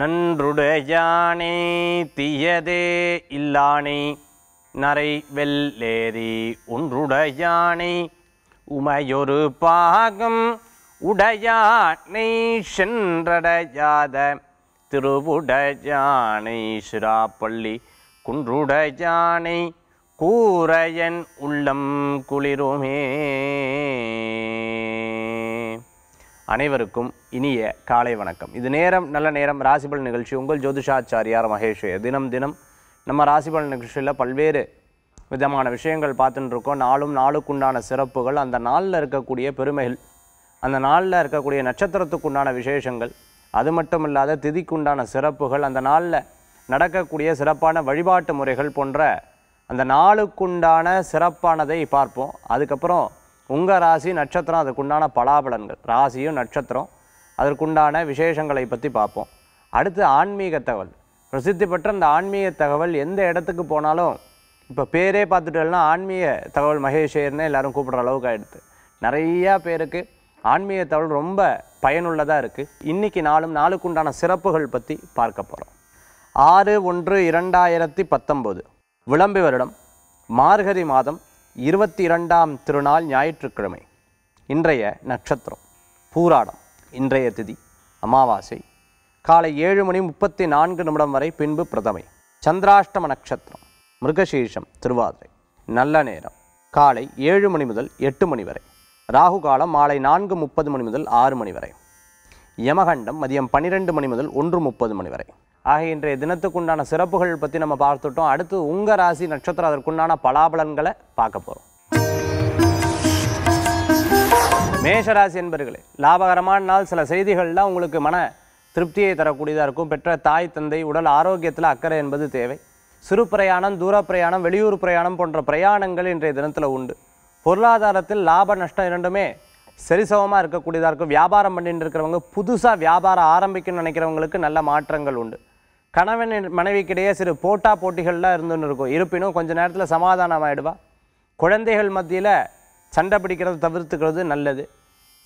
நன்றுடையானே தீயதே இல்லானே நரை வெல்லேரி ஒன்றுடையானே உமையொரு பாகம் உடையானை சென்றடையாத திருவுடையானை சிராப்பள்ளி குன்றுடையானை கூரையன் உள்ளம் குளிருமே அனைவருக்கும் இனிய காலை வணக்கம் இது நேரம் நல்ல நேரம் ராசிபல் நிகழ்ச்சி உங்கள் ஜோதிஷாச்சாரியார் மகேஷ் தினம் தினம் நம்ம ராசிபல் நிகழ்ச்சியில் பல்வேறு விதமான விஷயங்கள் பார்த்துட்டு இருக்கோம் நாளும் நாளுக்குண்டான சிறப்புகள் அந்த நாளில் இருக்கக்கூடிய பெருமைகள் அந்த நாளில் இருக்கக்கூடிய நட்சத்திரத்துக்குண்டான விசேஷங்கள் அது மட்டும் இல்லாத திதிக்குண்டான சிறப்புகள் அந்த நாளில் நடக்கக்கூடிய சிறப்பான வழிபாட்டு முறைகள் போன்ற அந்த நாளுக்குண்டான சிறப்பானதை பார்ப்போம் அதுக்கப்புறம் உங்கள் ராசி நட்சத்திரம் அதுக்குண்டான பலாபலன்கள் ராசியும் நட்சத்திரம் அதற்குண்டான விசேஷங்களை பற்றி பார்ப்போம் அடுத்து ஆன்மீக தகவல் பிரசித்தி பெற்ற அந்த ஆன்மீக தகவல் எந்த இடத்துக்கு போனாலும் இப்போ பேரே பார்த்துட்டோம்னா ஆன்மீக தகவல் மகேஷேர்னு எல்லோரும் கூப்பிட்ற அளவுக்கு ஆகிடுது நிறையா பேருக்கு ஆன்மீக தகவல் ரொம்ப பயனுள்ளதாக இருக்குது இன்றைக்கி நாளும் நாளுக்குண்டான சிறப்புகள் பற்றி பார்க்க போகிறோம் ஆறு ஒன்று இரண்டாயிரத்தி பத்தொம்போது விளம்பி வருடம் மார்கழி மாதம் இருபத்தி இரண்டாம் திருநாள் ஞாயிற்றுக்கிழமை இன்றைய நட்சத்திரம் பூராடம் இன்றைய திதி அமாவாசை காலை ஏழு மணி முப்பத்தி நான்கு நிமிடம் வரை பின்பு பிரதமை சந்திராஷ்டம நட்சத்திரம் மிருகசீஷம் திருவாதிரை நல்ல நேரம் காலை ஏழு மணி முதல் எட்டு மணி வரை ராகு காலம் மாலை நான்கு முப்பது மணி முதல் ஆறு மணி வரை யமகண்டம் மதியம் பன்னிரெண்டு மணி முதல் ஒன்று முப்பது மணி வரை ஆகிய இன்றைய தினத்துக்குண்டான சிறப்புகள் பற்றி நம்ம பார்த்துட்டோம் அடுத்து உங்கள் ராசி நட்சத்திரம் அதற்குண்டான பலாபலன்களை பார்க்க போகிறோம் மேஷராசி என்பர்களே லாபகரமான நாள் சில செய்திகள்லாம் உங்களுக்கு மன திருப்தியை தரக்கூடியதாக இருக்கும் பெற்ற தாய் தந்தை உடல் ஆரோக்கியத்தில் அக்கறை என்பது தேவை சிறு பிரயாணம் தூர பிரயாணம் வெளியூர் பிரயாணம் போன்ற பிரயாணங்கள் இன்றைய தினத்தில் உண்டு பொருளாதாரத்தில் லாப நஷ்டம் இரண்டுமே சரிசமமாக இருக்கக்கூடியதாக இருக்கும் வியாபாரம் பண்ணிட்டு இருக்கிறவங்க புதுசாக வியாபாரம் ஆரம்பிக்கணும்னு நினைக்கிறவங்களுக்கு நல்ல மாற்றங்கள் உண்டு கணவன் மனைவிக்கிடையே சிறு போட்டா போட்டிகள்லாம் இருந்துன்னு இருக்கும் இருப்பினும் கொஞ்ச நேரத்தில் சமாதானம் ஆகிடுவா குழந்தைகள் மத்தியில் சண்டை பிடிக்கிறத தவிர்த்துக்கிறது நல்லது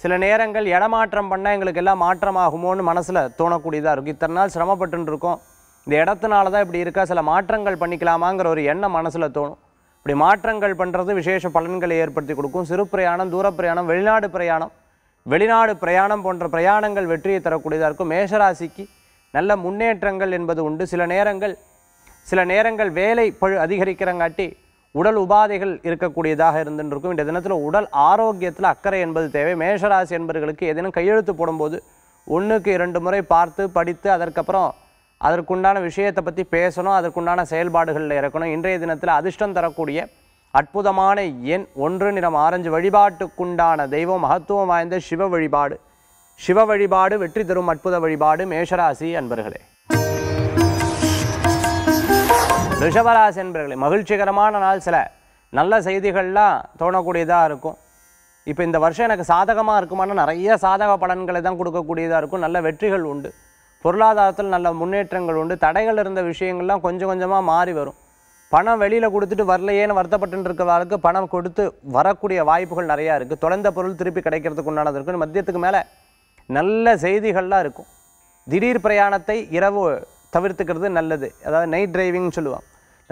சில நேரங்கள் இடமாற்றம் பண்ணால் எங்களுக்கு எல்லாம் மாற்றமாகுமோன்னு மனசில் தோணக்கூடியதாக இருக்கும் இத்தனை நாள் சிரமப்பட்டுன்னு இருக்கோம் இந்த இடத்துனால தான் இப்படி இருக்கா சில மாற்றங்கள் பண்ணிக்கலாமாங்கிற ஒரு எண்ணம் மனசில் தோணும் இப்படி மாற்றங்கள் பண்ணுறது விசேஷ பலன்களை ஏற்படுத்தி கொடுக்கும் சிறு பிரயாணம் தூர பிரயாணம் வெளிநாடு பிரயாணம் வெளிநாடு பிரயாணம் போன்ற பிரயாணங்கள் வெற்றியை தரக்கூடியதாக இருக்கும் மேஷராசிக்கு நல்ல முன்னேற்றங்கள் என்பது உண்டு சில நேரங்கள் சில நேரங்கள் வேலை பழு அதிகரிக்கிறங்காட்டி உடல் உபாதைகள் இருக்கக்கூடியதாக இருந்துருக்கும் இந்த தினத்தில் உடல் ஆரோக்கியத்தில் அக்கறை என்பது தேவை மேஷராசி என்பர்களுக்கு ஏதேனும் கையெழுத்து போடும்போது ஒன்றுக்கு இரண்டு முறை பார்த்து படித்து அதற்கப்புறம் அதற்குண்டான விஷயத்தை பற்றி பேசணும் அதற்குண்டான செயல்பாடுகளில் இறக்கணும் இன்றைய தினத்தில் அதிர்ஷ்டம் தரக்கூடிய அற்புதமான எண் ஒன்று நிறம் ஆரஞ்சு வழிபாட்டுக்குண்டான தெய்வம் மகத்துவம் வாய்ந்த சிவ வழிபாடு சிவ வழிபாடு வெற்றி தரும் அற்புத வழிபாடு மேஷராசி அன்பர்களே ரிஷபராசி அன்பர்களே மகிழ்ச்சிகரமான நாள் சில நல்ல செய்திகள்லாம் தோணக்கூடியதாக இருக்கும் இப்போ இந்த வருஷம் எனக்கு சாதகமாக இருக்குமானா நிறைய சாதக பலன்களை தான் கொடுக்கக்கூடியதாக இருக்கும் நல்ல வெற்றிகள் உண்டு பொருளாதாரத்தில் நல்ல முன்னேற்றங்கள் உண்டு தடைகள் இருந்த விஷயங்கள்லாம் கொஞ்சம் கொஞ்சமாக மாறி வரும் பணம் வெளியில் கொடுத்துட்டு வரலையேன்னு வருத்தப்பட்டு இருக்கிறவர்களுக்கு பணம் கொடுத்து வரக்கூடிய வாய்ப்புகள் நிறையா இருக்குது தொலைந்த பொருள் திருப்பி கிடைக்கிறதுக்கு உண்டானது இருக்குன்னு மத்தியத்துக்கு மேலே நல்ல செய்திகள்லாம் இருக்கும் திடீர் பிரயாணத்தை இரவு தவிர்த்துக்கிறது நல்லது அதாவது நைட் டிரைவிங்னு சொல்லுவாங்க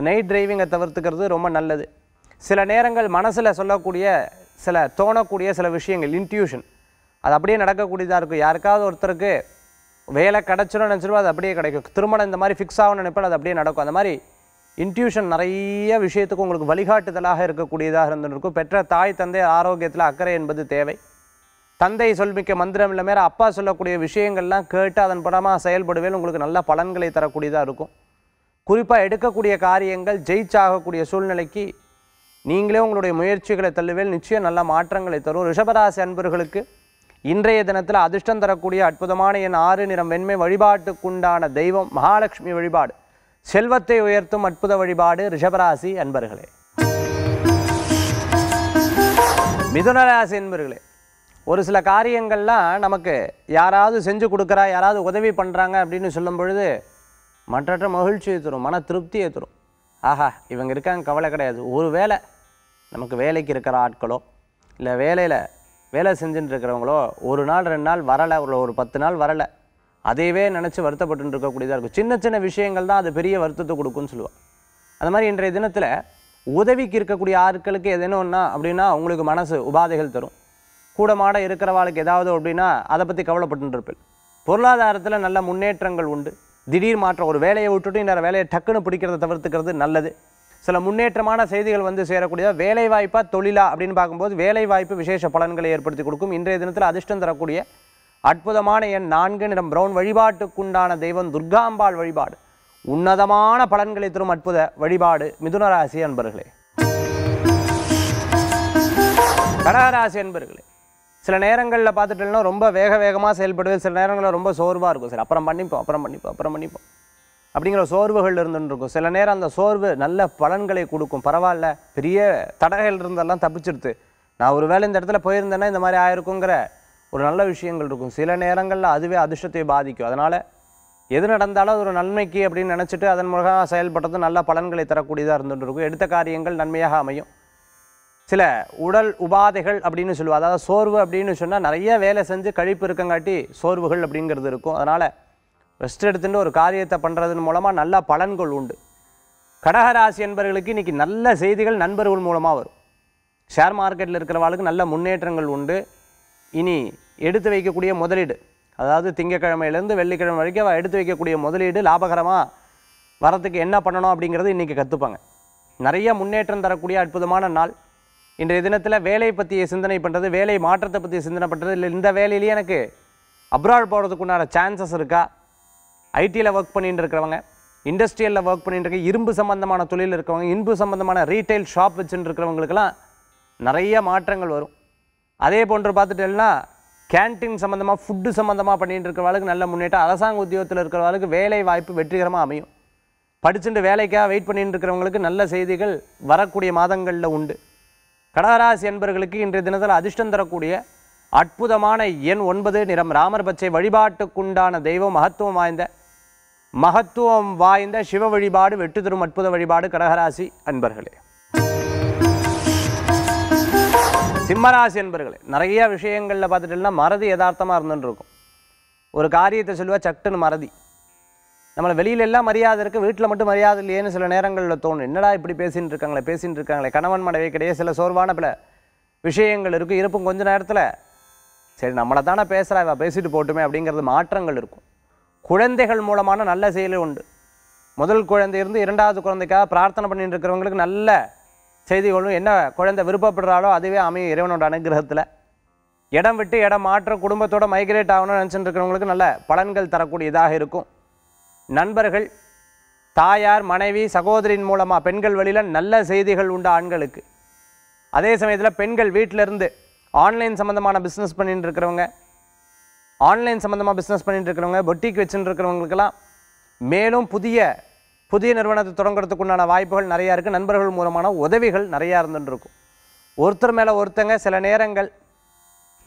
நைட் டிரைவிங்கை தவிர்த்துக்கிறது ரொம்ப நல்லது சில நேரங்கள் மனசில் சொல்லக்கூடிய சில தோணக்கூடிய சில விஷயங்கள் இன்ட்யூஷன் அது அப்படியே நடக்கக்கூடியதாக இருக்கும் யாருக்காவது ஒருத்தருக்கு வேலை கிடச்சிடும் நினச்சிருவோம் அது அப்படியே கிடைக்கும் திருமணம் இந்த மாதிரி ஃபிக்ஸ் ஆகணும்னு நினைப்பேன் அது அப்படியே நடக்கும் அந்த மாதிரி இன்ட்யூஷன் நிறைய விஷயத்துக்கு உங்களுக்கு வழிகாட்டுதலாக இருக்கக்கூடியதாக இருந்துருக்கும் பெற்ற தாய் தந்தை ஆரோக்கியத்தில் அக்கறை என்பது தேவை தந்தை சொல்மிக்க மந்திரம் இல்லை மேலே அப்பா சொல்லக்கூடிய விஷயங்கள்லாம் கேட்டு அதன் படமாக செயல்படுவேல் உங்களுக்கு நல்ல பலன்களை தரக்கூடியதாக இருக்கும் குறிப்பாக எடுக்கக்கூடிய காரியங்கள் ஜெயிச்சாகக்கூடிய சூழ்நிலைக்கு நீங்களே உங்களுடைய முயற்சிகளை தள்ளுவேல் நிச்சயம் நல்ல மாற்றங்களை தரும் ரிஷபராசி அன்பர்களுக்கு இன்றைய தினத்தில் அதிர்ஷ்டம் தரக்கூடிய அற்புதமான என் ஆறு நிறம் வெண்மை வழிபாட்டுக்குண்டான தெய்வம் மகாலட்சுமி வழிபாடு செல்வத்தை உயர்த்தும் அற்புத வழிபாடு ரிஷபராசி அன்பர்களே மிதுனராசி அன்பர்களே ஒரு சில காரியங்கள்லாம் நமக்கு யாராவது செஞ்சு கொடுக்குறா யாராவது உதவி பண்ணுறாங்க அப்படின்னு சொல்லும் பொழுது மற்றற்ற மகிழ்ச்சியை தரும் மன திருப்தியை தரும் ஆஹா இவங்க இருக்காங்க கவலை கிடையாது ஒரு வேலை நமக்கு வேலைக்கு இருக்கிற ஆட்களோ இல்லை வேலையில் வேலை செஞ்சுட்டு இருக்கிறவங்களோ ஒரு நாள் ரெண்டு நாள் வரலை ஒரு ஒரு பத்து நாள் வரலை அதையவே நினச்சி வருத்தப்பட்டு இருக்கக்கூடியதாக இருக்கும் சின்ன சின்ன விஷயங்கள் தான் அது பெரிய வருத்தத்தை கொடுக்கும்னு சொல்லுவாள் அந்த மாதிரி இன்றைய தினத்தில் உதவிக்கு இருக்கக்கூடிய ஆட்களுக்கு எதனோன்னா அப்படின்னா உங்களுக்கு மனசு உபாதைகள் தரும் கூடமாட இருக்கிறவாளுக்கு ஏதாவது அப்படின்னா அதை பற்றி கவலைப்பட்டு இருப்பேன் பொருளாதாரத்தில் நல்ல முன்னேற்றங்கள் உண்டு திடீர் மாற்றம் ஒரு வேலையை விட்டுட்டு இன்னொரு வேலையை டக்குன்னு பிடிக்கிறத தவிர்த்துக்கிறது நல்லது சில முன்னேற்றமான செய்திகள் வந்து சேரக்கூடியதாக வேலைவாய்ப்பா தொழிலா அப்படின்னு பார்க்கும்போது வேலைவாய்ப்பு விசேஷ பலன்களை ஏற்படுத்தி கொடுக்கும் இன்றைய தினத்தில் அதிர்ஷ்டம் தரக்கூடிய அற்புதமான எண் நான்கு நிறம் பிரவுன் வழிபாட்டுக்குண்டான தெய்வம் துர்காம்பாள் வழிபாடு உன்னதமான பலன்களை தரும் அற்புத வழிபாடு மிதுனராசி அன்பர்களே கடகராசி அன்பர்களே சில நேரங்களில் பார்த்துட்டோம்னா ரொம்ப வேக வேகமாக செயல்படுவேன் சில நேரங்களில் ரொம்ப சோர்வாக இருக்கும் சரி அப்புறம் பண்ணிப்போம் அப்புறம் பண்ணிப்போம் அப்புறம் பண்ணிப்போம் அப்படிங்கிற சோர்வுகள் இருந்துன்னு இருக்கும் சில நேரம் அந்த சோர்வு நல்ல பலன்களை கொடுக்கும் பரவாயில்ல பெரிய தடகைகள் இருந்தெல்லாம் தப்பிச்சிடுது நான் ஒரு வேளை இந்த இடத்துல போயிருந்தேன்னா இந்த மாதிரி ஆயிருக்குங்கிற ஒரு நல்ல விஷயங்கள் இருக்கும் சில நேரங்களில் அதுவே அதிர்ஷ்டத்தை பாதிக்கும் அதனால் எது நடந்தாலும் அது ஒரு நன்மைக்கு அப்படின்னு நினச்சிட்டு அதன் மூலமாக செயல்படுறது நல்ல பலன்களை தரக்கூடியதாக இருந்துகிட்டு இருக்கும் எடுத்த காரியங்கள் நன்மையாக அமையும் சில உடல் உபாதைகள் அப்படின்னு சொல்லுவோம் அதாவது சோர்வு அப்படின்னு சொன்னால் நிறைய வேலை செஞ்சு கழிப்பு இருக்கங்காட்டி சோர்வுகள் அப்படிங்கிறது இருக்கும் அதனால் ரெஸ்ட் எடுத்துகிட்டு ஒரு காரியத்தை பண்ணுறதன் மூலமாக நல்ல பலன்கள் உண்டு கடகராசி என்பவர்களுக்கு இன்றைக்கி நல்ல செய்திகள் நண்பர்கள் மூலமாக வரும் ஷேர் மார்க்கெட்டில் இருக்கிறவாளுக்கு நல்ல முன்னேற்றங்கள் உண்டு இனி எடுத்து வைக்கக்கூடிய முதலீடு அதாவது திங்கக்கிழமையிலேருந்து வெள்ளிக்கிழமை வரைக்கும் எடுத்து வைக்கக்கூடிய முதலீடு லாபகரமாக வரத்துக்கு என்ன பண்ணணும் அப்படிங்கிறது இன்றைக்கி கற்றுப்பாங்க நிறைய முன்னேற்றம் தரக்கூடிய அற்புதமான நாள் இன்றைய தினத்தில் வேலை பற்றிய சிந்தனை பண்ணுறது வேலை மாற்றத்தை பற்றி சிந்தனை பண்ணுறது இல்லை இந்த வேலையிலேயே எனக்கு அப்ராட் போகிறதுக்குண்டான சான்சஸ் இருக்கா ஐடியில் ஒர்க் பண்ணிட்டு இருக்கிறவங்க இண்டஸ்ட்ரியலில் ஒர்க் பண்ணிட்டு இருக்க இரும்பு சம்மந்தமான தொழில் இருக்கிறவங்க இரும்பு சம்மந்தமான ரீட்டைல் ஷாப் வச்சுட்டு இருக்கிறவங்களுக்கெல்லாம் நிறைய மாற்றங்கள் வரும் அதே போன்று பார்த்துட்டேன்னா கேன்டீன் சம்மந்தமாக ஃபுட்டு சம்மந்தமாக பண்ணிகிட்டு இருக்கிறவாளுக்கு நல்ல முன்னேற்றம் அரசாங்க உத்தியோகத்தில் இருக்கிறவளுக்கு வேலை வாய்ப்பு வெற்றிகரமாக அமையும் படிச்சுட்டு வேலைக்காக வெயிட் பண்ணிட்டு இருக்கிறவங்களுக்கு நல்ல செய்திகள் வரக்கூடிய மாதங்களில் உண்டு கடகராசி என்பர்களுக்கு இன்றைய தினத்தில் அதிர்ஷ்டம் தரக்கூடிய அற்புதமான எண் ஒன்பது நிறம் ராமர் பச்சை வழிபாட்டுக்குண்டான தெய்வம் மகத்துவம் வாய்ந்த மகத்துவம் வாய்ந்த சிவ வழிபாடு வெட்டு தரும் அற்புத வழிபாடு கடகராசி அன்பர்களே சிம்மராசி என்பர்களே நிறைய விஷயங்களில் பார்த்துட்டோம்னா மறதி யதார்த்தமாக இருந்துட்டு இருக்கும் ஒரு காரியத்தை சொல்லுவா சட்டுன்னு மறதி நம்மளை வெளியிலெல்லாம் மரியாதை இருக்குது வீட்டில் மட்டும் மரியாதை இல்லையேன்னு சில நேரங்களில் தோணும் என்னடா இப்படி பேசின்னு இருக்காங்களே பேசின்னு இருக்காங்களே கணவன் மனைவி கிடையாது சில சோர்வான பல விஷயங்கள் இருக்கும் இருப்பும் கொஞ்ச நேரத்தில் சரி நம்மளை தானே பேசுகிறா இவ பேசிட்டு போட்டுமே அப்படிங்கிறது மாற்றங்கள் இருக்கும் குழந்தைகள் மூலமான நல்ல செயலும் உண்டு முதல் குழந்தை இருந்து இரண்டாவது குழந்தைக்காக பிரார்த்தனை பண்ணிட்டு இருக்கிறவங்களுக்கு நல்ல செய்திகளும் என்ன குழந்தை விருப்பப்படுறாலோ அதுவே அமையும் இறைவனோட அனுகிரகத்தில் இடம் விட்டு இடம் மாற்ற குடும்பத்தோட மைக்ரேட் ஆகணும்னு நினச்சிட்டு இருக்கிறவங்களுக்கு நல்ல பலன்கள் தரக்கூடியதாக இருக்கும் நண்பர்கள் தாயார் மனைவி சகோதரின் மூலமாக பெண்கள் வழியில் நல்ல செய்திகள் உண்டு ஆண்களுக்கு அதே சமயத்தில் பெண்கள் வீட்டிலேருந்து ஆன்லைன் சம்மந்தமான பிஸ்னஸ் பண்ணிகிட்டு இருக்கிறவங்க ஆன்லைன் சம்மந்தமாக பிஸ்னஸ் பண்ணிகிட்டு இருக்கிறவங்க பொட்டிக்கு வச்சுட்டு இருக்கிறவங்களுக்கெல்லாம் மேலும் புதிய புதிய நிறுவனத்தை தொடங்குறதுக்கு உண்டான வாய்ப்புகள் நிறையா இருக்குது நண்பர்கள் மூலமான உதவிகள் நிறையா இருந்துருக்கும் ஒருத்தர் மேலே ஒருத்தங்க சில நேரங்கள்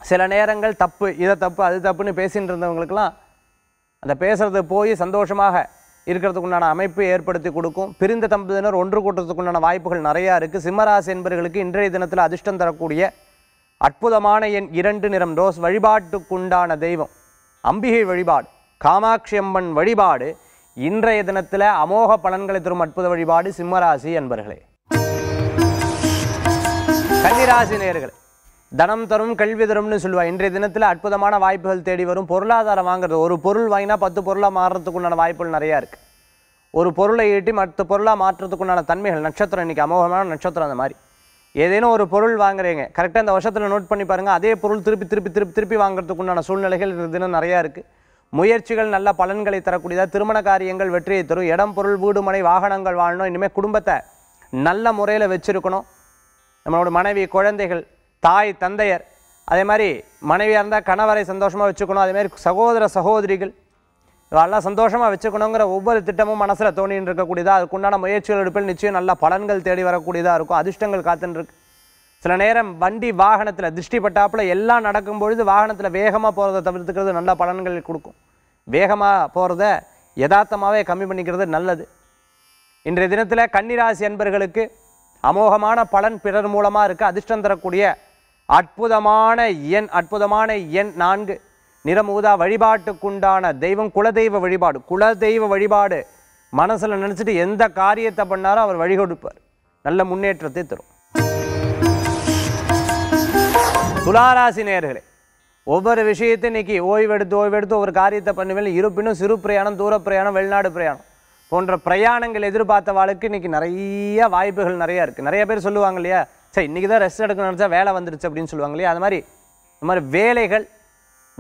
சில நேரங்கள் தப்பு இதை தப்பு அது தப்புன்னு பேசிகிட்டு இருந்தவங்களுக்கெல்லாம் அந்த பேசுகிறது போய் சந்தோஷமாக இருக்கிறதுக்கு உண்டான அமைப்பு ஏற்படுத்தி கொடுக்கும் பிரிந்த தம்பதியினர் ஒன்று கூட்டத்துக்கு உண்டான வாய்ப்புகள் நிறையா இருக்குது சிம்மராசி என்பவர்களுக்கு இன்றைய தினத்தில் அதிர்ஷ்டம் தரக்கூடிய அற்புதமான என் இரண்டு நிறம் ரோஸ் வழிபாட்டுக்குண்டான தெய்வம் அம்பிகை வழிபாடு காமாட்சி அம்மன் வழிபாடு இன்றைய தினத்தில் அமோக பலன்களை தரும் அற்புத வழிபாடு சிம்மராசி என்பர்களே கன்னிராசி நேர்களே தனம் தரும் கல்வி தரும்னு சொல்லுவாள் இன்றைய தினத்தில் அற்புதமான வாய்ப்புகள் தேடி வரும் பொருளாதாரம் வாங்குறது ஒரு பொருள் வாங்கினா பத்து பொருளாக மாறுறதுக்குண்டான வாய்ப்புகள் நிறையா இருக்குது ஒரு பொருளை ஈட்டி மற்ற பொருளாக மாற்றுறதுக்குண்டான தன்மைகள் நட்சத்திரம் இன்றைக்கி அமோகமான நட்சத்திரம் அந்த மாதிரி ஏதேனும் ஒரு பொருள் வாங்குறீங்க கரெக்டாக இந்த வருஷத்தில் நோட் பண்ணி பாருங்கள் அதே பொருள் திருப்பி திருப்பி திருப்பி திருப்பி வாங்குறதுக்குண்டான சூழ்நிலைகள் இந்த தினம் நிறையா இருக்குது முயற்சிகள் நல்ல பலன்களை தரக்கூடியதாக திருமண காரியங்கள் வெற்றியை தரும் இடம் பொருள் வீடு மனை வாகனங்கள் வாழணும் இனிமேல் குடும்பத்தை நல்ல முறையில் வச்சுருக்கணும் நம்மளோட மனைவி குழந்தைகள் தாய் தந்தையர் அதே மாதிரி மனைவியாக இருந்தால் கணவரை சந்தோஷமாக வச்சுக்கணும் அதேமாதிரி சகோதர சகோதரிகள் நல்லா சந்தோஷமாக வச்சுக்கணுங்கிற ஒவ்வொரு திட்டமும் மனசில் தோணின்னு இருக்கக்கூடியதாக அதுக்குண்டான முயற்சிகள் எடுப்பில் நிச்சயம் நல்ல பலன்கள் தேடி வரக்கூடியதாக இருக்கும் அதிர்ஷ்டங்கள் காத்துன்னு சில நேரம் வண்டி வாகனத்தில் திருஷ்டி பட்டாப்பில் எல்லாம் நடக்கும் பொழுது வாகனத்தில் வேகமாக போகிறத தவிர்த்துக்கிறது நல்ல பலன்கள் கொடுக்கும் வேகமாக போகிறத யதார்த்தமாகவே கம்மி பண்ணிக்கிறது நல்லது இன்றைய தினத்தில் கன்னிராசி அன்பர்களுக்கு அமோகமான பலன் பிறர் மூலமாக இருக்குது அதிர்ஷ்டம் தரக்கூடிய அற்புதமான எண் அற்புதமான எண் நான்கு நிறமூதா வழிபாட்டுக்குண்டான தெய்வம் குலதெய்வ வழிபாடு குலதெய்வ வழிபாடு மனசில் நினச்சிட்டு எந்த காரியத்தை பண்ணாரோ அவர் வழி கொடுப்பார் நல்ல முன்னேற்றத்தை தரும் துளாராசி நேர்களே ஒவ்வொரு விஷயத்தையும் இன்றைக்கி ஓய்வெடுத்து ஓய்வெடுத்து ஒவ்வொரு காரியத்தை பண்ணுவேன் இருப்பினும் சிறு பிரயாணம் தூர பிரயாணம் வெளிநாடு பிரயாணம் போன்ற பிரயாணங்கள் எதிர்பார்த்த வாழ்க்கை இன்றைக்கி நிறைய வாய்ப்புகள் நிறையா இருக்குது நிறைய பேர் சொல்லுவாங்க இல்லையா சரி இன்றைக்கி தான் ரெஸ்ட் எடுக்கணும்னு நினச்சா வேலை வந்துருச்சு அப்படின்னு சொல்லுவாங்க இல்லையா அது மாதிரி இந்த மாதிரி வேலைகள்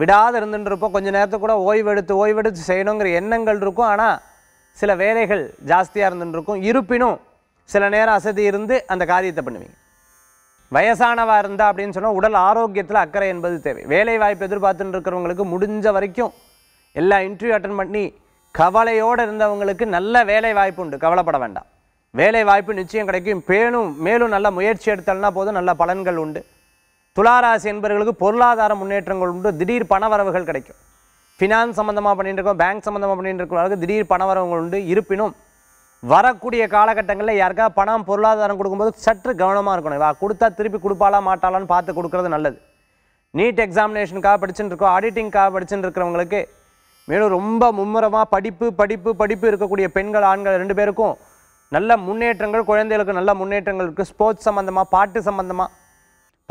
விடாத இருந்துருப்போம் கொஞ்சம் நேரத்துக்கு கூட ஓய்வெடுத்து ஓய்வெடுத்து செய்யணுங்கிற எண்ணங்கள் இருக்கும் ஆனால் சில வேலைகள் ஜாஸ்தியாக இருந்துருக்கும் இருப்பினும் சில நேரம் அசதி இருந்து அந்த காரியத்தை பண்ணுவீங்க வயசானவாக இருந்தால் அப்படின்னு சொன்னால் உடல் ஆரோக்கியத்தில் அக்கறை என்பது தேவை வேலை வாய்ப்பு எதிர்பார்த்துட்டு இருக்கிறவங்களுக்கு முடிஞ்ச வரைக்கும் எல்லா இன்டர்வியூ அட்டன் பண்ணி கவலையோடு இருந்தவங்களுக்கு நல்ல வேலை வாய்ப்பு உண்டு கவலைப்பட வேண்டாம் வேலை வாய்ப்பு நிச்சயம் கிடைக்கும் பேணும் மேலும் நல்ல முயற்சி எடுத்தல்னா போதும் நல்ல பலன்கள் உண்டு துளாராசி என்பவர்களுக்கு பொருளாதார முன்னேற்றங்கள் உண்டு திடீர் பணவரவுகள் கிடைக்கும் ஃபினான்ஸ் சம்மந்தமாக பண்ணிகிட்டு இருக்கோம் பேங்க் சம்மந்தமாக பண்ணிட்டு இருக்கிறவங்களுக்கு திடீர் பணவரவுகள் உண்டு இருப்பினும் வரக்கூடிய காலகட்டங்களில் யாருக்கா பணம் பொருளாதாரம் கொடுக்கும்போது சற்று கவனமாக இருக்கணும் இவா கொடுத்தா திருப்பி கொடுப்பாளா மாட்டாளான்னு பார்த்து கொடுக்குறது நல்லது நீட் எக்ஸாமினேஷனுக்காக படிச்சுட்டு இருக்கோம் ஆடிட்டிங்க்காக படிச்சுட்டு இருக்கிறவங்களுக்கு மேலும் ரொம்ப மும்முரமாக படிப்பு படிப்பு படிப்பு இருக்கக்கூடிய பெண்கள் ஆண்கள் ரெண்டு பேருக்கும் நல்ல முன்னேற்றங்கள் குழந்தைகளுக்கு நல்ல முன்னேற்றங்கள் இருக்குது ஸ்போர்ட்ஸ் சம்மந்தமாக பாட்டு சம்மந்தமாக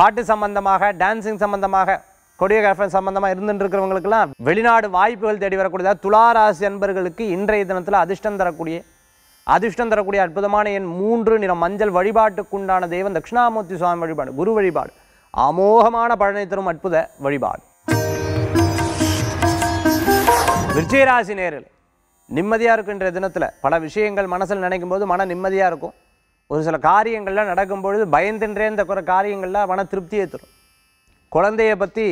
பாட்டு சம்மந்தமாக டான்ஸிங் சம்மந்தமாக கொடியோகிராஃபர் சம்மந்தமாக இருந்துருக்கிறவங்களுக்கெல்லாம் வெளிநாடு வாய்ப்புகள் தேடி வரக்கூடியதா துளாராசி அன்பர்களுக்கு இன்றைய தினத்தில் அதிர்ஷ்டம் தரக்கூடிய அதிர்ஷ்டம் தரக்கூடிய அற்புதமான என் மூன்று நிறம் மஞ்சள் வழிபாட்டுக்குண்டான தெய்வம் தட்சிணாமூர்த்தி சுவாமி வழிபாடு குரு வழிபாடு அமோகமான பழனை தரும் அற்புத வழிபாடு விஜயராசி நேரில் நிம்மதியாக இருக்கின்ற தினத்தில் பல விஷயங்கள் மனசில் நினைக்கும் போது மன நிம்மதியாக இருக்கும் ஒரு சில காரியங்கள்லாம் நடக்கும்பொழுது பயந்துன்றே இந்த குறை காரியங்கள்லாம் மன திருப்தியை தரும் குழந்தைய பற்றி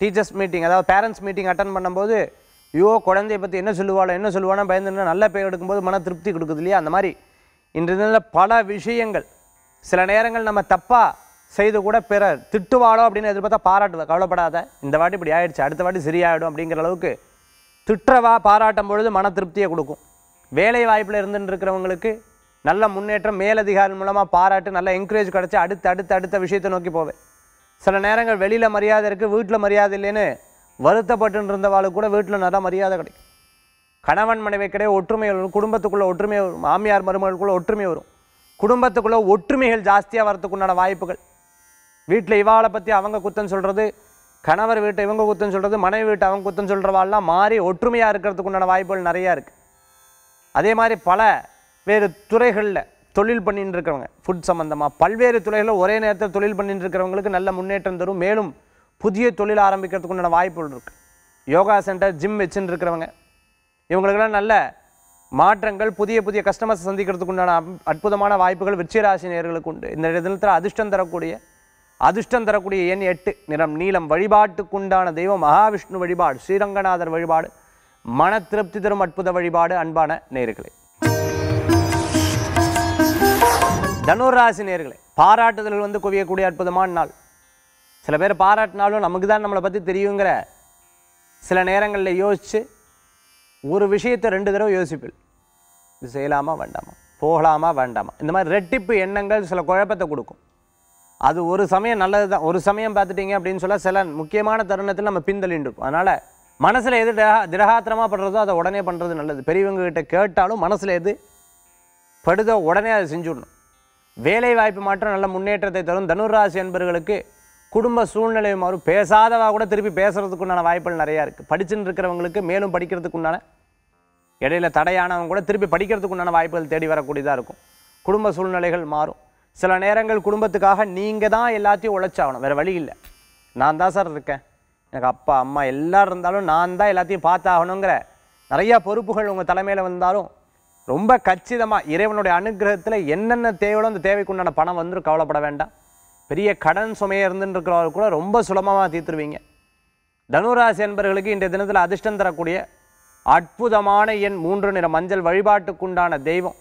டீச்சர்ஸ் மீட்டிங் அதாவது பேரண்ட்ஸ் மீட்டிங் அட்டன் பண்ணும்போது ஐயோ குழந்தைய பற்றி என்ன சொல்லுவாளோ என்ன சொல்லுவானோ பயந்துன்னு நல்ல பேர் எடுக்கும்போது மன திருப்தி கொடுக்குது இல்லையா அந்த மாதிரி இன்று தினத்தில் பல விஷயங்கள் சில நேரங்கள் நம்ம தப்பாக செய்து கூட பிற திட்டுவாளோ அப்படின்னு எதிர்பார்த்தா பாராட்டுவா கவலைப்படாத இந்த வாட்டி இப்படி ஆயிடுச்சு அடுத்த வாட்டி சரியாயிடும் அப்படிங்கிற அளவுக்கு திட்டவா பாராட்டும் பொழுது மன திருப்தியை கொடுக்கும் வேலை வாய்ப்பில் இருந்துட்டு இருக்கிறவங்களுக்கு நல்ல முன்னேற்றம் மேலதிகாரி மூலமாக பாராட்டு நல்ல என்கரேஜ் கிடச்சி அடுத்து அடுத்த அடுத்த விஷயத்தை நோக்கி போவேன் சில நேரங்கள் வெளியில் மரியாதை இருக்குது வீட்டில் மரியாதை இல்லைன்னு வருத்தப்பட்டு இருந்தவாளுக்கு கூட வீட்டில் நல்லா மரியாதை கிடைக்கும் கணவன் மனைவி கிடையாது ஒற்றுமை வரும் குடும்பத்துக்குள்ளே ஒற்றுமை வரும் மாமியார் மருமகளுக்குள்ளே ஒற்றுமை வரும் குடும்பத்துக்குள்ளே ஒற்றுமைகள் ஜாஸ்தியாக வரத்துக்குண்டான வாய்ப்புகள் வீட்டில் இவாளை பற்றி அவங்க குத்தம் சொல்கிறது கணவர் வீட்டை இவங்க குத்துன்னு சொல்கிறது மனைவி வீட்டை அவங்க குத்துன்னு சொல்கிறவாள்லாம் மாறி ஒற்றுமையாக இருக்கிறதுக்கு உண்டான வாய்ப்புகள் நிறையா இருக்குது அதே மாதிரி பல வேறு துறைகளில் தொழில் பண்ணிட்டு இருக்கிறவங்க ஃபுட் சம்மந்தமாக பல்வேறு துறைகளில் ஒரே நேரத்தில் தொழில் பண்ணிட்டு இருக்கிறவங்களுக்கு நல்ல முன்னேற்றம் தரும் மேலும் புதிய தொழில் ஆரம்பிக்கிறதுக்கு உண்டான வாய்ப்புகள் இருக்குது யோகா சென்டர் ஜிம் வச்சுன்னு இருக்கிறவங்க இவங்களுக்கெல்லாம் நல்ல மாற்றங்கள் புதிய புதிய கஸ்டமர்ஸ் சந்திக்கிறதுக்கு உண்டான அற்புதமான வாய்ப்புகள் வெற்றி ராசி நேர்களுக்கு உண்டு இந்த தினத்தில் அதிர்ஷ்டம் தரக்கூடிய அதிர்ஷ்டம் தரக்கூடிய எண் எட்டு நிறம் நீளம் வழிபாட்டுக்குண்டான தெய்வம் மகாவிஷ்ணு வழிபாடு ஸ்ரீரங்கநாதர் வழிபாடு மன திருப்தி தரும் அற்புத வழிபாடு அன்பான நேர்களே தனுராசி நேர்களே பாராட்டுதல்கள் வந்து குவியக்கூடிய அற்புதமான நாள் சில பேர் பாராட்டினாலும் நமக்கு தான் நம்மளை பற்றி தெரியுங்கிற சில நேரங்களில் யோசித்து ஒரு விஷயத்தை ரெண்டு தடவை யோசிப்பில் இது செய்யலாமா வேண்டாமா போகலாமா வேண்டாமா இந்த மாதிரி ரெட்டிப்பு எண்ணங்கள் சில குழப்பத்தை கொடுக்கும் அது ஒரு சமயம் நல்லது தான் ஒரு சமயம் பார்த்துட்டிங்க அப்படின்னு சொல்ல சில முக்கியமான தருணத்தில் நம்ம பின்தள்ளிட்டுருப்போம் அதனால் மனசில் எது திரகா திரகாத்திரமாக படுறதோ அதை உடனே பண்ணுறது நல்லது பெரியவங்க கிட்ட கேட்டாலும் மனசில் எது படுதோ உடனே அதை செஞ்சுடணும் வேலை வாய்ப்பு மாற்றம் நல்ல முன்னேற்றத்தை தரும் தனுராசி என்பர்களுக்கு குடும்ப சூழ்நிலை மாறும் பேசாதவா கூட திருப்பி பேசுகிறதுக்குண்டான வாய்ப்புகள் நிறையா இருக்குது படிச்சுன்னு இருக்கிறவங்களுக்கு மேலும் படிக்கிறதுக்கு உண்டான இடையில தடையானவங்க கூட திருப்பி படிக்கிறதுக்கு உண்டான வாய்ப்புகள் தேடி வரக்கூடியதாக இருக்கும் குடும்ப சூழ்நிலைகள் மாறும் சில நேரங்கள் குடும்பத்துக்காக நீங்கள் தான் எல்லாத்தையும் உழைச்சாகணும் வேறு வழி இல்லை நான் தான் சார் இருக்கேன் எனக்கு அப்பா அம்மா எல்லோரும் இருந்தாலும் நான் தான் எல்லாத்தையும் பார்த்தாகணுங்கிற நிறையா பொறுப்புகள் உங்கள் தலைமையில் வந்தாலும் ரொம்ப கச்சிதமாக இறைவனுடைய அனுகிரகத்தில் என்னென்ன தேவையோ அந்த தேவைக்குண்டான பணம் வந்துடும் கவலைப்பட வேண்டாம் பெரிய கடன் சுமையாக இருந்துருக்கிறவர்கள் கூட ரொம்ப சுலபமாக தீர்த்துருவீங்க தனுராசி என்பவர்களுக்கு இன்றைய தினத்தில் அதிர்ஷ்டம் தரக்கூடிய அற்புதமான என் மூன்று நிற மஞ்சள் வழிபாட்டுக்குண்டான தெய்வம்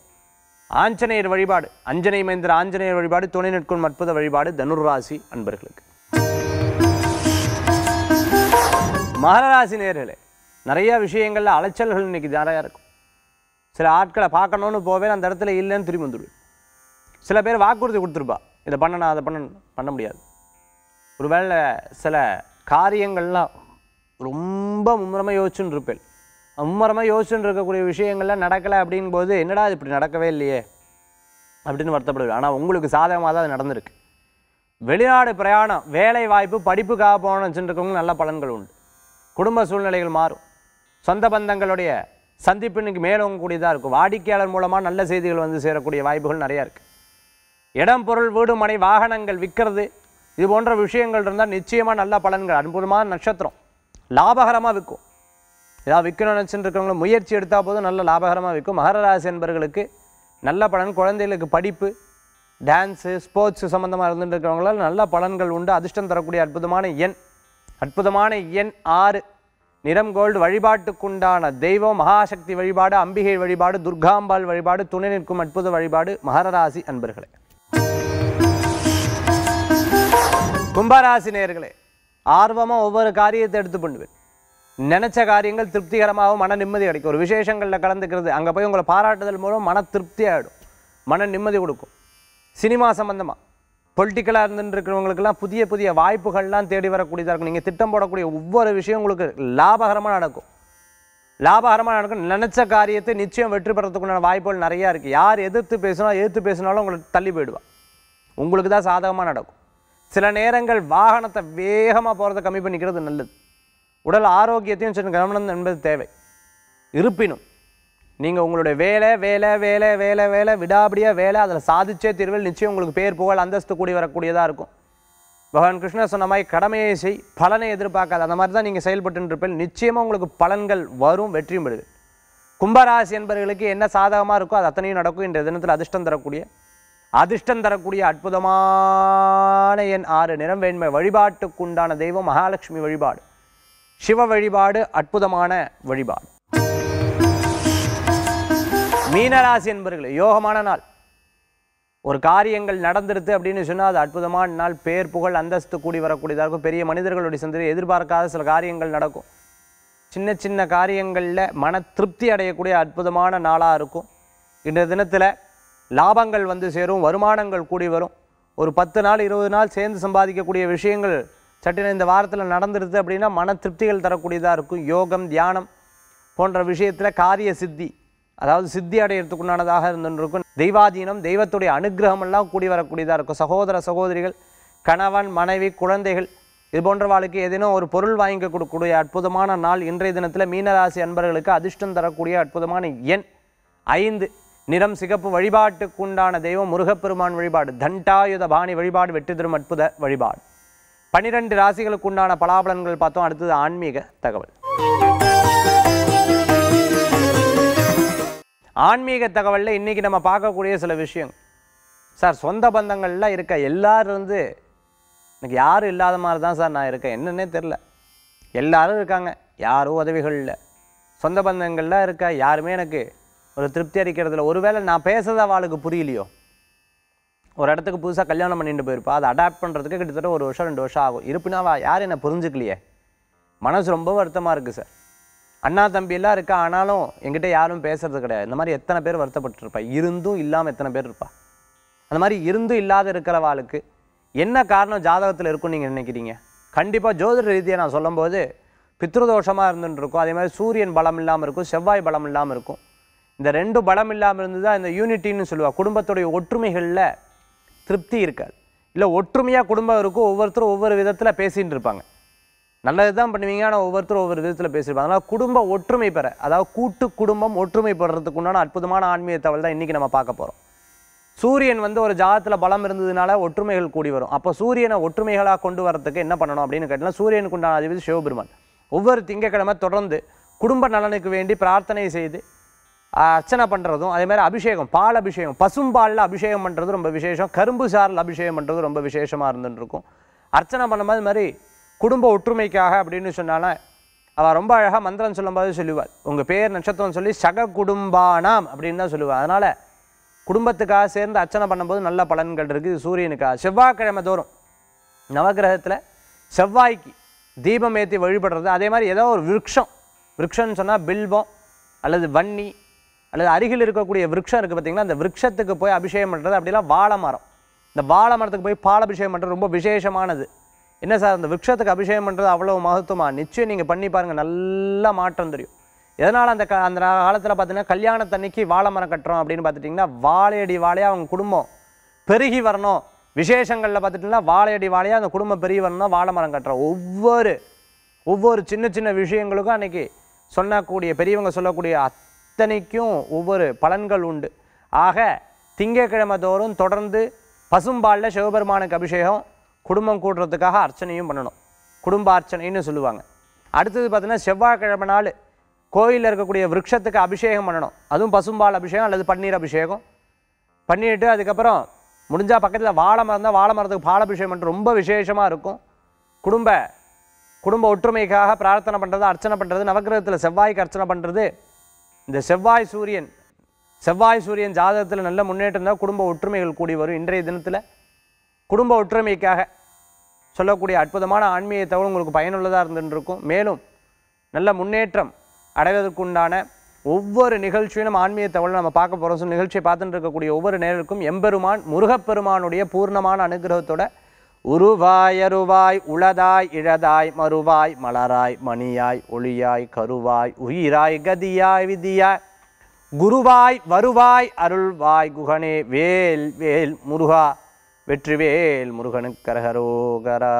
ஆஞ்சநேயர் வழிபாடு அஞ்சனை மைந்திர ஆஞ்சநேயர் வழிபாடு துணை நெற்கொள் அற்புத வழிபாடு தனுர்ராசி அன்பர்களுக்கு மகராசி நேர்களே நிறைய விஷயங்களில் அலைச்சல்கள் இன்றைக்கி நிறையா இருக்கும் சில ஆட்களை பார்க்கணுன்னு போவே அந்த இடத்துல இல்லைன்னு திரும்பி வந்துடுவேன் சில பேர் வாக்குறுதி கொடுத்துருப்பா இதை பண்ணணும் அதை பண்ணணும் பண்ண முடியாது ஒருவேளை சில காரியங்கள்லாம் ரொம்ப மும்முரமாக யோசிச்சுன்னு இருப்பேன் மும்மரமாக யோசிச்சுட்டு இருக்கக்கூடிய விஷயங்கள்லாம் நடக்கலை போது என்னடா அது இப்படி நடக்கவே இல்லையே அப்படின்னு வருத்தப்படுது ஆனால் உங்களுக்கு சாதகமாக தான் அது நடந்திருக்கு வெளிநாடு பிரயாணம் வேலை வாய்ப்பு படிப்புக்காக போகணும்னு வச்சுருக்கவங்க நல்ல பலன்கள் உண்டு குடும்ப சூழ்நிலைகள் மாறும் சொந்த பந்தங்களுடைய சந்திப்பு இன்றைக்கி மேலோங்கக்கூடியதாக இருக்கும் வாடிக்கையாளர் மூலமாக நல்ல செய்திகள் வந்து சேரக்கூடிய வாய்ப்புகள் நிறையா இருக்குது இடம் பொருள் வீடு மனை வாகனங்கள் விற்கிறது இது போன்ற விஷயங்கள் இருந்தால் நிச்சயமாக நல்ல பலன்கள் அற்புதமான நட்சத்திரம் லாபகரமாக விற்கும் ஏதாவது விற்கணும்னு நினச்சிட்டு இருக்கிறவங்கள முயற்சி எடுத்தால் போதும் நல்ல லாபகரமாக விற்கும் ராசி என்பர்களுக்கு நல்ல பலன் குழந்தைகளுக்கு படிப்பு டான்ஸு ஸ்போர்ட்ஸு சம்மந்தமாக இருந்துட்டு இருக்கிறவங்களால் நல்ல பலன்கள் உண்டு அதிர்ஷ்டம் தரக்கூடிய அற்புதமான எண் அற்புதமான எண் ஆறு நிறம் கோல்டு வழிபாட்டுக்குண்டான தெய்வம் மகாசக்தி வழிபாடு அம்பிகை வழிபாடு துர்காம்பாள் வழிபாடு துணை நிற்கும் அற்புத வழிபாடு ராசி அன்பர்களே கும்பராசி நேர்களே ஆர்வமாக ஒவ்வொரு காரியத்தை எடுத்து பண்ணுவேன் நினச்ச காரியங்கள் திருப்திகரமாகவும் மன நிம்மதி கிடைக்கும் ஒரு விசேஷங்களில் கலந்துக்கிறது அங்கே போய் உங்களை பாராட்டுதல் மூலம் மன திருப்தி ஆகிடும் மன நிம்மதி கொடுக்கும் சினிமா சம்மந்தமாக பொலிட்டிக்கலாக இருந்துருக்கிறவங்களுக்கெல்லாம் புதிய புதிய வாய்ப்புகள்லாம் தேடி வரக்கூடியதாக இருக்கும் நீங்கள் திட்டம் போடக்கூடிய ஒவ்வொரு விஷயம் உங்களுக்கு லாபகரமாக நடக்கும் லாபகரமாக நடக்கும் நினச்ச காரியத்தை நிச்சயம் வெற்றி பெறத்துக்குண்டான வாய்ப்புகள் நிறையா இருக்குது யார் எதிர்த்து பேசினாலும் எதிர்த்து பேசினாலும் உங்களுக்கு தள்ளி போயிடுவான் உங்களுக்கு தான் சாதகமாக நடக்கும் சில நேரங்கள் வாகனத்தை வேகமாக போகிறத கம்மி பண்ணிக்கிறது நல்லது உடல் ஆரோக்கியத்தையும் சற்று கவனம் என்பது தேவை இருப்பினும் நீங்கள் உங்களுடைய வேலை வேலை வேலை வேலை வேலை விடாபடியாக வேலை அதில் சாதிச்சே தீர்வில் நிச்சயம் உங்களுக்கு பேர் புகழ் அந்தஸ்து கூடி வரக்கூடியதாக இருக்கும் பகவான் கிருஷ்ணர் சொன்ன மாதிரி கடமையை செய் பலனை எதிர்பார்க்காது அந்த மாதிரி தான் நீங்கள் செயல்பட்டு இருப்பேன் நிச்சயமாக உங்களுக்கு பலன்கள் வரும் வெற்றியும் பெறுது கும்பராசி என்பவர்களுக்கு என்ன சாதகமாக இருக்கோ அது அத்தனையும் நடக்கும் இன்றைய தினத்தில் அதிர்ஷ்டம் தரக்கூடிய அதிர்ஷ்டம் தரக்கூடிய அற்புதமான என் ஆறு நிறம் வேண்மை வழிபாட்டுக்குண்டான தெய்வம் மகாலட்சுமி வழிபாடு சிவ வழிபாடு அற்புதமான வழிபாடு மீனராசி என்பர்களே யோகமான நாள் ஒரு காரியங்கள் நடந்துருது அப்படின்னு சொன்னால் அது அற்புதமான நாள் பேர் புகழ் அந்தஸ்து கூடி வரக்கூடியதாக இருக்கும் பெரிய மனிதர்களுடைய சந்தையில் எதிர்பார்க்காத சில காரியங்கள் நடக்கும் சின்ன சின்ன காரியங்களில் மன திருப்தி அடையக்கூடிய அற்புதமான நாளாக இருக்கும் இன்றைய தினத்தில் லாபங்கள் வந்து சேரும் வருமானங்கள் கூடி வரும் ஒரு பத்து நாள் இருபது நாள் சேர்ந்து சம்பாதிக்கக்கூடிய விஷயங்கள் சட்டின இந்த வாரத்தில் நடந்துருது அப்படின்னா மன திருப்திகள் தரக்கூடியதாக இருக்கும் யோகம் தியானம் போன்ற விஷயத்தில் காரிய சித்தி அதாவது சித்தி அடையிறதுக்குண்டானதாக இருந்துருக்கும் தெய்வாதீனம் தெய்வத்துடைய அனுகிரகம் எல்லாம் கூடி வரக்கூடியதாக இருக்கும் சகோதர சகோதரிகள் கணவன் மனைவி குழந்தைகள் இது வாழ்க்கை ஏதேனும் ஒரு பொருள் வாங்கி கொடுக்கக்கூடிய அற்புதமான நாள் இன்றைய தினத்தில் மீனராசி அன்பர்களுக்கு அதிர்ஷ்டம் தரக்கூடிய அற்புதமான எண் ஐந்து நிறம் சிகப்பு வழிபாட்டுக்குண்டான தெய்வம் முருகப்பெருமான் வழிபாடு தண்டாயுத பாணி வழிபாடு வெற்றி தரும் அற்புத வழிபாடு பனிரெண்டு ராசிகளுக்கு உண்டான பலாபலன்கள் பார்த்தோம் அடுத்தது ஆன்மீக தகவல் ஆன்மீக தகவலில் இன்றைக்கி நம்ம பார்க்கக்கூடிய சில விஷயம் சார் சொந்த பந்தங்கள்லாம் இருக்க எல்லோரும் வந்து எனக்கு யாரும் இல்லாத மாதிரி தான் சார் நான் இருக்கேன் என்னன்னே தெரில எல்லோரும் இருக்காங்க யாரும் உதவிகள் இல்லை சொந்த பந்தங்கள்லாம் இருக்க யாருமே எனக்கு ஒரு திருப்தி அளிக்கிறதில்ல ஒருவேளை நான் பேசுகிறத அவளுக்கு புரியலையோ ஒரு இடத்துக்கு புதுசாக கல்யாணம் பண்ணிட்டு போயிருப்பா அதை அடாப்ட் பண்ணுறதுக்கு கிட்டத்தட்ட ஒரு வருஷம் ரெண்டு வருஷம் ஆகும் இருப்பினா யார் என்னை புரிஞ்சுக்கலையே மனசு ரொம்ப வருத்தமாக இருக்குது சார் அண்ணா தம்பியெல்லாம் இருக்கா ஆனாலும் எங்கிட்ட யாரும் பேசுறது கிடையாது இந்த மாதிரி எத்தனை பேர் வருத்தப்பட்டுருப்பா இருந்தும் இல்லாமல் எத்தனை பேர் இருப்பா அந்த மாதிரி இருந்தும் இல்லாத இருக்கிறவாளுக்கு என்ன காரணம் ஜாதகத்தில் இருக்கும்னு நீங்கள் நினைக்கிறீங்க கண்டிப்பாக ஜோதிட ரீதியை நான் சொல்லும்போது பித்ருதோஷமாக இருந்துருக்கும் இருக்கும் அதே மாதிரி சூரியன் பலம் இல்லாமல் இருக்கும் செவ்வாய் பலம் இல்லாமல் இருக்கும் இந்த ரெண்டு பலம் இல்லாமல் இருந்து தான் இந்த யூனிட்டின்னு சொல்லுவாள் குடும்பத்துடைய ஒற்றுமைகளில் திருப்தி இருக்காது இல்லை ஒற்றுமையாக குடும்பம் இருக்கும் ஒவ்வொருத்தரும் ஒவ்வொரு விதத்தில் பேசின்னு இருப்பாங்க நல்லது தான் பண்ணுவீங்க ஆனால் ஒவ்வொருத்தரும் ஒவ்வொரு விதத்தில் பேசியிருப்பாங்க அதனால் குடும்ப ஒற்றுமை பெற அதாவது கூட்டு குடும்பம் ஒற்றுமைப்படுறதுக்கு உண்டான அற்புதமான ஆன்மீக தகவல் தான் இன்றைக்கி நம்ம பார்க்க போகிறோம் சூரியன் வந்து ஒரு ஜாதத்தில் பலம் இருந்ததுனால ஒற்றுமைகள் கூடி வரும் அப்போ சூரியனை ஒற்றுமைகளாக கொண்டு வரதுக்கு என்ன பண்ணணும் அப்படின்னு கேட்டால் சூரியனுக்கு உண்டான அதிபதி சிவபெருமான் ஒவ்வொரு திங்கக்கிழமை தொடர்ந்து குடும்ப நலனுக்கு வேண்டி பிரார்த்தனை செய்து அர்ச்சனை பண்ணுறதும் அதே மாதிரி அபிஷேகம் பால் அபிஷேகம் பசும்பாலில் அபிஷேகம் பண்ணுறது ரொம்ப விசேஷம் கரும்பு சாரில் அபிஷேகம் பண்ணுறது ரொம்ப விசேஷமாக இருந்துருக்கும் அர்ச்சனை பண்ணும்போது மாதிரி குடும்ப ஒற்றுமைக்காக அப்படின்னு சொன்னாலும் அவள் ரொம்ப அழகாக மந்திரம் சொல்லும்போது சொல்லுவாள் உங்கள் பேர் நட்சத்திரம் சொல்லி சக குடும்பானாம் அப்படின்னு தான் சொல்லுவாள் அதனால் குடும்பத்துக்காக சேர்ந்து அர்ச்சனை பண்ணும்போது நல்ல பலன்கள் இருக்குது சூரியனுக்காக செவ்வாய்க்கிழமை தோறும் நவகிரகத்தில் செவ்வாய்க்கு தீபம் ஏற்றி வழிபடுறது அதே மாதிரி ஏதோ ஒரு விருட்சம் விருட்சம்னு சொன்னால் பில்பம் அல்லது வன்னி அல்லது அருகில் இருக்கக்கூடிய விரக்ஷம் இருக்குது பார்த்திங்கன்னா அந்த விரக்ஷத்துக்கு போய் அபிஷேகம் பண்ணுறது அப்படிலாம் வாழை மரம் இந்த வாழை மரத்துக்கு போய் பால் அபிஷேகம் பண்ணுறது ரொம்ப விசேஷமானது என்ன சார் அந்த விரக்ஷத்துக்கு அபிஷேகம் பண்ணுறது அவ்வளோ மகத்துவமாக நிச்சயம் நீங்கள் பண்ணி பாருங்கள் நல்ல மாற்றம் தெரியும் எதனால் அந்த க அந்த காலத்தில் பார்த்தீங்கன்னா கல்யாணத்தன்னைக்கு வாழை மரம் கட்டுறோம் அப்படின்னு பார்த்துட்டிங்கன்னா வாழையடி வாழையாக அவங்க குடும்பம் பெருகி வரணும் விசேஷங்களில் பார்த்துட்டிங்கன்னா வாழையடி வாழையாக அந்த குடும்பம் பெருகி வரணும் வாழை மரம் கட்டுறோம் ஒவ்வொரு ஒவ்வொரு சின்ன சின்ன விஷயங்களுக்கும் அன்றைக்கி சொன்னக்கூடிய பெரியவங்க சொல்லக்கூடிய இத்தனைக்கும் ஒவ்வொரு பலன்கள் உண்டு ஆக திங்கக்கிழமை தோறும் தொடர்ந்து பசும்பாலில் சிவபெருமானுக்கு அபிஷேகம் குடும்பம் கூடுறதுக்காக அர்ச்சனையும் பண்ணணும் குடும்ப அர்ச்சனைன்னு சொல்லுவாங்க அடுத்தது பார்த்தீங்கன்னா செவ்வாய்க்கிழமை நாள் கோயிலில் இருக்கக்கூடிய விரக்ஷத்துக்கு அபிஷேகம் பண்ணணும் அதுவும் பசும்பால் அபிஷேகம் அல்லது பன்னீர் அபிஷேகம் பண்ணிட்டு அதுக்கப்புறம் முடிஞ்சால் பக்கத்தில் வாழை மரம் தான் வாழை மரத்துக்கு பாலபிஷேகம் பண்ணுறது ரொம்ப விசேஷமாக இருக்கும் குடும்ப குடும்ப ஒற்றுமைக்காக பிரார்த்தனை பண்ணுறது அர்ச்சனை பண்ணுறது நவகிரகத்தில் செவ்வாய்க்கு அர்ச்சனை பண்ணுறது இந்த செவ்வாய் சூரியன் செவ்வாய் சூரியன் ஜாதகத்தில் நல்ல முன்னேற்றம் தான் குடும்ப ஒற்றுமைகள் கூடி வரும் இன்றைய தினத்தில் குடும்ப ஒற்றுமைக்காக சொல்லக்கூடிய அற்புதமான ஆன்மீக தகவல் உங்களுக்கு பயனுள்ளதாக இருந்துருக்கும் மேலும் நல்ல முன்னேற்றம் அடைவதற்குண்டான ஒவ்வொரு நிகழ்ச்சியும் நம்ம ஆன்மீக தகவலை நம்ம பார்க்க போகிறோம் நிகழ்ச்சியை பார்த்துட்டு இருக்கக்கூடிய ஒவ்வொரு நேரருக்கும் எம்பெருமான் முருகப்பெருமானுடைய பூர்ணமான அனுகிரகத்தோட உருவாயருவாய் உளதாய் இழதாய் மறுவாய் மலராய் மணியாய் ஒளியாய் கருவாய் உயிராய் கதியாய் விதியாய் குருவாய் வருவாய் அருள்வாய் குகனே வேல் வேல் முருகா வெற்றிவேல் கரகரோகரா